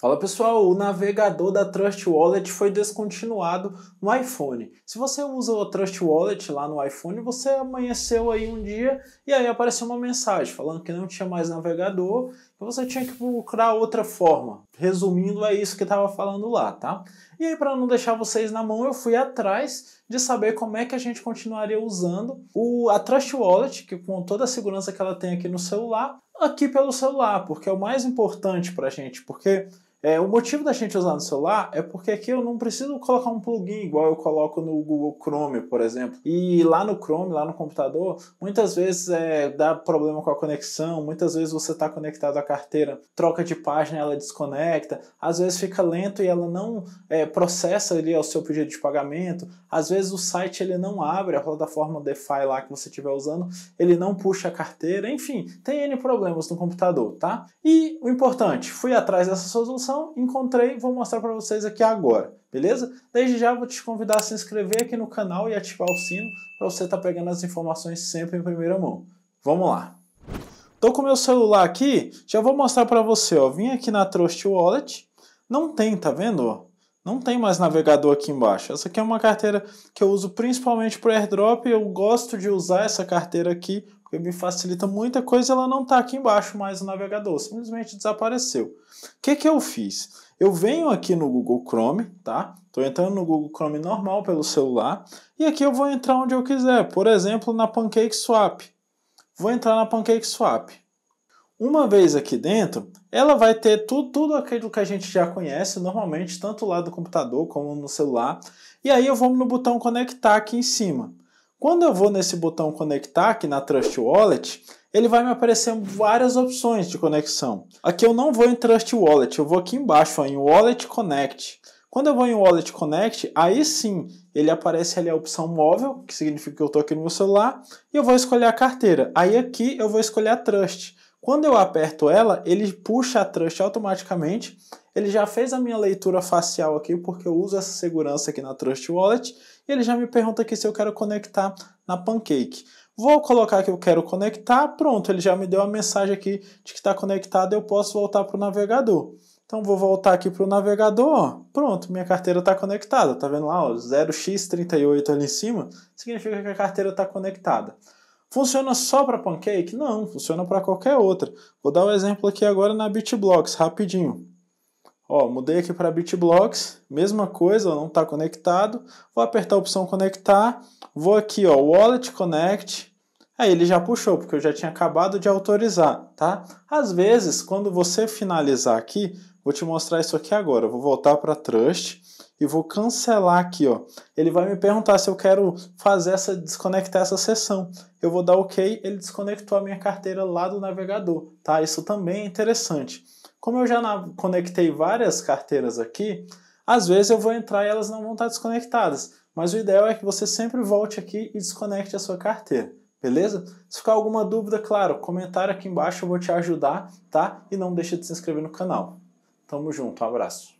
Fala pessoal, o navegador da Trust Wallet foi descontinuado no iPhone. Se você usou a Trust Wallet lá no iPhone, você amanheceu aí um dia e aí apareceu uma mensagem falando que não tinha mais navegador, que você tinha que procurar outra forma. Resumindo, é isso que estava falando lá, tá? E aí, para não deixar vocês na mão, eu fui atrás de saber como é que a gente continuaria usando o, a Trust Wallet, que com toda a segurança que ela tem aqui no celular, aqui pelo celular, porque é o mais importante para a gente, porque é, o motivo da gente usar no celular é porque aqui eu não preciso colocar um plugin igual eu coloco no Google Chrome, por exemplo. E lá no Chrome, lá no computador, muitas vezes é, dá problema com a conexão, muitas vezes você está conectado à carteira, troca de página, ela desconecta, às vezes fica lento e ela não é, processa ali o seu pedido de pagamento, às vezes o site ele não abre, a plataforma DeFi lá que você estiver usando, ele não puxa a carteira, enfim, tem N problemas no computador, tá? E o importante, fui atrás dessa solução informação, encontrei vou mostrar para vocês aqui agora, beleza? Desde já vou te convidar a se inscrever aqui no canal e ativar o sino para você estar tá pegando as informações sempre em primeira mão. Vamos lá! Estou com meu celular aqui, já vou mostrar para você, ó. Vim aqui na Trust Wallet, não tem, tá vendo? Não tem mais navegador aqui embaixo. Essa aqui é uma carteira que eu uso principalmente para airdrop. Eu gosto de usar essa carteira aqui que me facilita muita coisa, ela não está aqui embaixo mais no navegador, simplesmente desapareceu. O que, que eu fiz? Eu venho aqui no Google Chrome, tá? Estou entrando no Google Chrome normal pelo celular, e aqui eu vou entrar onde eu quiser, por exemplo, na PancakeSwap. Vou entrar na PancakeSwap. Uma vez aqui dentro, ela vai ter tudo, tudo aquilo que a gente já conhece, normalmente, tanto lá do computador como no celular. E aí eu vou no botão conectar aqui em cima. Quando eu vou nesse botão conectar aqui na Trust Wallet, ele vai me aparecer várias opções de conexão. Aqui eu não vou em Trust Wallet, eu vou aqui embaixo ó, em Wallet Connect. Quando eu vou em Wallet Connect, aí sim ele aparece ali a opção móvel, que significa que eu estou aqui no meu celular, e eu vou escolher a carteira. Aí aqui eu vou escolher a Trust. Quando eu aperto ela, ele puxa a trust automaticamente. Ele já fez a minha leitura facial aqui, porque eu uso essa segurança aqui na Trust Wallet. E ele já me pergunta aqui se eu quero conectar na Pancake. Vou colocar que eu quero conectar. Pronto, ele já me deu a mensagem aqui de que está conectado. Eu posso voltar para o navegador. Então vou voltar aqui para o navegador, pronto, minha carteira está conectada, tá vendo lá, ó, 0x38 ali em cima, significa que a carteira está conectada. Funciona só para Pancake? Não, funciona para qualquer outra. Vou dar um exemplo aqui agora na BitBlocks, rapidinho. Ó, mudei aqui para BitBlocks, mesma coisa, não está conectado. Vou apertar a opção conectar, vou aqui, ó, Wallet Connect. Aí ele já puxou, porque eu já tinha acabado de autorizar, tá? Às vezes, quando você finalizar aqui, vou te mostrar isso aqui agora. vou voltar para Trust e vou cancelar aqui, ó. Ele vai me perguntar se eu quero fazer essa desconectar essa sessão. Eu vou dar OK, ele desconectou a minha carteira lá do navegador, tá? Isso também é interessante. Como eu já conectei várias carteiras aqui, às vezes eu vou entrar e elas não vão estar desconectadas, mas o ideal é que você sempre volte aqui e desconecte a sua carteira. Beleza? Se ficar alguma dúvida, claro, comentário aqui embaixo, eu vou te ajudar, tá? E não deixa de se inscrever no canal. Tamo junto, um abraço.